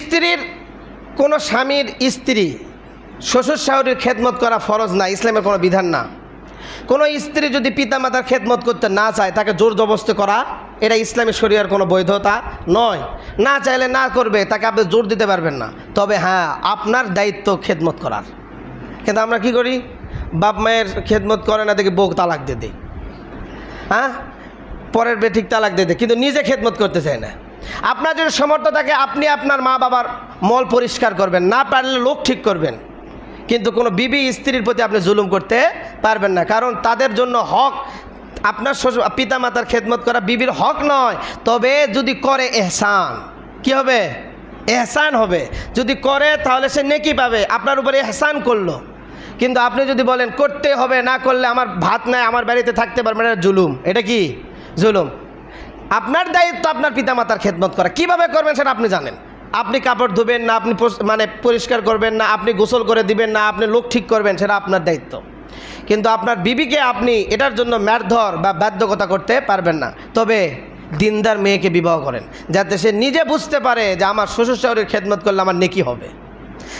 স্ত্রীর কোনো স্বামীর স্ত্রী শ্বশুর শাহরীর খেদমত করা ফরজ না ইসলামের কোনো বিধান না কোনো স্ত্রী যদি পিতামাতার খেদমত করতে না চায় তাকে জোর জবস্ত করা এটা ইসলামী শরীরের কোনো বৈধতা নয় না চাইলে না করবে তাকে আপনি জোর দিতে পারবেন না তবে হ্যাঁ আপনার দায়িত্ব খেদমত করার কিন্তু আমরা কি করি বাপ মায়ের খেদমত করে না দেখি বোক তালাক দিয়ে দিই হ্যাঁ পরের বেঠিক তালাক দিয়ে দিই কিন্তু নিজে খেদমত করতে চায় না আপনার যদি সমর্থ থাকে আপনি আপনার মা বাবার মল পরিষ্কার করবেন না পারলে লোক ঠিক করবেন কিন্তু কোনো বিবি স্ত্রীর প্রতি আপনি জুলুম করতে পারবেন না কারণ তাদের জন্য হক আপনার শ্বশুর পিতামাতার খেদমত করা বিবির হক নয় তবে যদি করে এহসান কি হবে এহসান হবে যদি করে তাহলে সে নেকি পাবে আপনার উপরে এহসান করলো কিন্তু আপনি যদি বলেন করতে হবে না করলে আমার ভাত নাই আমার বাড়িতে থাকতে পারবেন জুলুম এটা কি জুলুম আপনার দায়িত্ব আপনার পিতামাতার খেদমত করা কিভাবে করবেন সেটা আপনি জানেন আপনি কাপড় ধুবেন না আপনি মানে পরিষ্কার করবেন না আপনি গোসল করে দিবেন না আপনি লোক ঠিক করবেন সেটা আপনার দায়িত্ব কিন্তু আপনার বিবিকে আপনি এটার জন্য ম্যারধর বা বাধ্যকতা করতে পারবেন না তবে দিনদার মেয়েকে বিবাহ করেন যাতে সে নিজে বুঝতে পারে যে আমার শ্বশুর শাহরের খেদমত করলে আমার নেকি হবে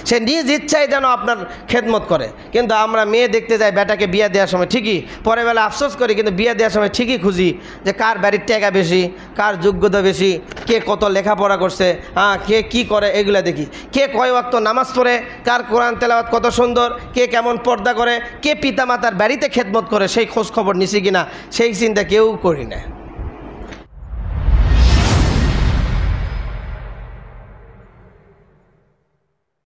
সে নিজ ইচ্ছায় যেন আপনার খেদমত করে কিন্তু আমরা মেয়ে দেখতে যাই বেটাকে বিয়ে দেওয়ার সময় ঠিকই পরে বেলা আফসোস করি কিন্তু বিয়ে দেওয়ার সময় ঠিকই খুঁজি যে কার বাড়ির টেকা বেশি কার যোগ্যতা বেশি কে কত লেখাপড়া করছে হ্যাঁ কে কি করে এগুলো দেখি কে কয় অক্ত নামাজ পড়ে কার কোরআন তেলাবাদ কত সুন্দর কে কেমন পর্দা করে কে পিতামাতার বাড়িতে খেদমত করে সেই খোঁজ খবর নিছি কিনা সেই চিন্তা কেউ করি না